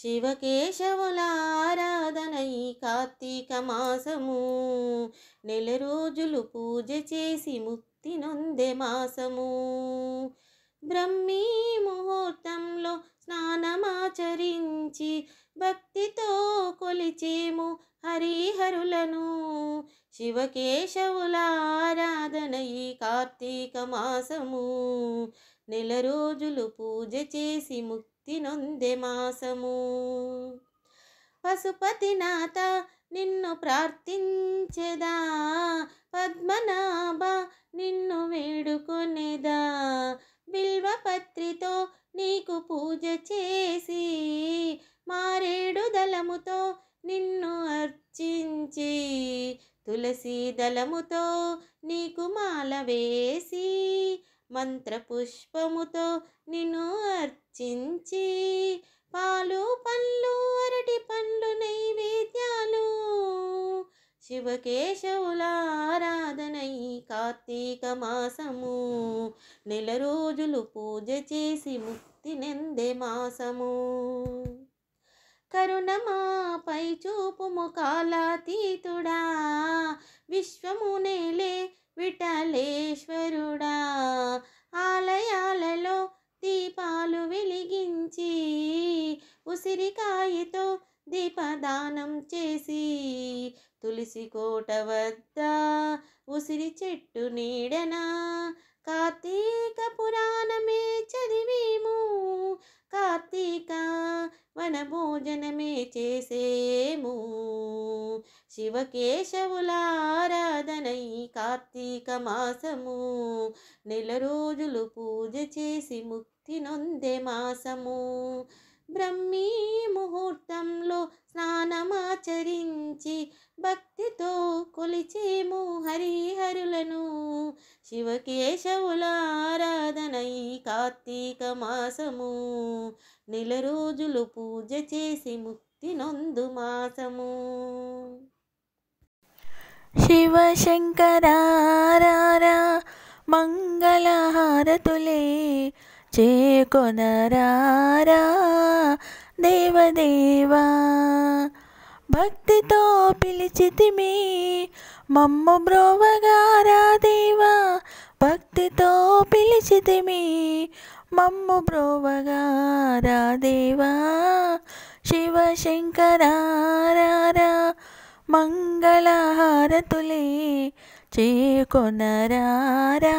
శివకేశవుల ఆరాధనై కార్తీక మాసము నెల రోజులు పూజ చేసి ముక్తి నొందే మాసము బ్రహ్మీ ముహూర్తంలో స్నానమాచరించి భక్తితో కొలిచేము హరిహరులను శివకేశవుల ఆరాధన ఈ కార్తీక మాసము నెల రోజులు పూజ చేసి ముక్తి భక్తి మాసము పశుపతినాథ నిన్ను ప్రార్థించెదా పద్మనాభ నిన్ను వేడుకొనేదా బిల్వపత్రితో నీకు పూజ చేసి మారేడు దళముతో నిన్ను అర్చించి తులసి దళముతో నీకు మాల వేసి మంత్రపుష్పముతో నిన్ను అర్చించి పాలు పళ్ళు అరటి పండ్లు నైవేద్యాలు శివకేశవుల ఆరాధనై కార్తీక మాసము నెల రోజులు పూజ చేసి ముక్తి నెందే మాసము కరుణమాపై చూపు ముఖాలాతీతుడా విశ్వమునేలే విఠలేశ్వరుడా ఉసిరికాయతో దీపదానం చేసి తులసి కోట వద్ద ఉసిరి చెట్టు నీడన కార్తీక పురాణమే చదివేము కార్తీక వనభోజనమే చేసేము శివకేశవుల ఆరాధనై కార్తీక మాసము నెల రోజులు పూజ చేసి ముక్తి నొందే మాసము బ్రహ్మీ ముహూర్తంలో స్నానమాచరించి భక్తితో కొలిచేము హరిహరులను శివకేశవుల ఆరాధన ఈ కార్తీక మాసము నెల రోజులు పూజ చేసి ముక్తి నొందు మాసము శివ శంకరారా మంగళహారతులే చేకొనరారా దేవదేవా భక్తితో పిలిచితిమి మమ్ము బ్రోవగారా దేవా భక్తితో పిలిచితిమి మమ్ము బ్రోవగారా దేవా శివశంకరారా మంగళహారతులే చేకొనరారా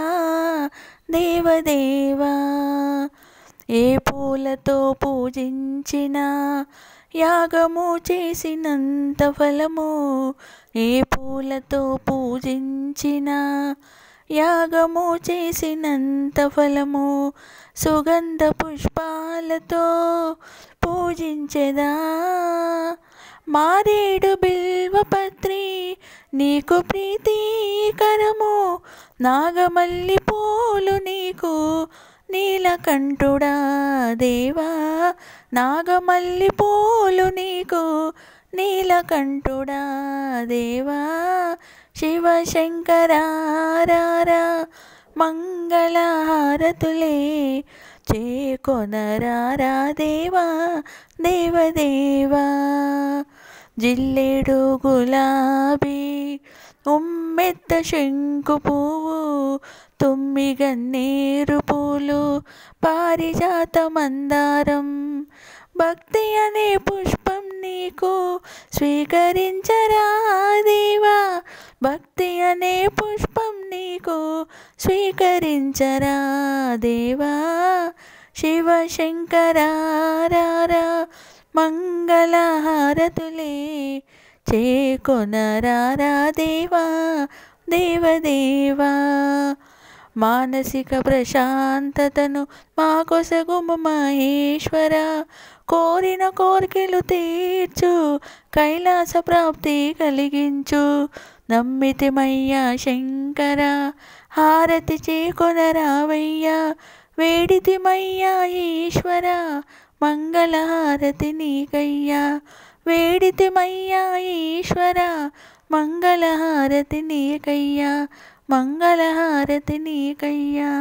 దేవదేవా ఏ పూలతో పూజించినా యాగము చేసినంత ఫలము ఏ పూలతో పూజించినా యాగము చేసినంత ఫలము సుగంధ పుష్పాలతో పూజించెదా మారేడు బిల్వపత్రి నీకు ప్రీతికరము నాగమల్లి పూలు నీకు నీలకంఠుడా దేవా నాగమల్లి పూలు నీకు నీలకంఠుడా దేవా శివ శివశంకరారారా మంగళహారతులే చేకొనరారా దేవా దేవదేవా జిల్లెడు గులాబీ ఉమ్మెత్త శంకు పువ్వు తుమ్మిగన్నేరు పూలు పారిజాత మందారం భక్తి అనే పుష్పం నీకు స్వీకరించరా దేవా భక్తి అనే పుష్పం నీకు స్వీకరించరా దేవా శివ శంకరారా మంగళహారతులే చేకొనరారా దేవా దేవదేవా మానసిక ప్రశాంతతను మాకొసగుము మహేశ్వర కోరిన కోరికలు తీర్చు కైలాస ప్రాప్తి కలిగించు నమ్మితిమయ్యా శంకర హారతి చేకొనరావయ్యా వేడితిమయ్యా ఈశ్వర మంగళహారతి నీకయ్యా వేడితిమయ్యా ఈశ్వర మంగళహారతి నీకయ్యా మంగళహారతి నీకయ్యా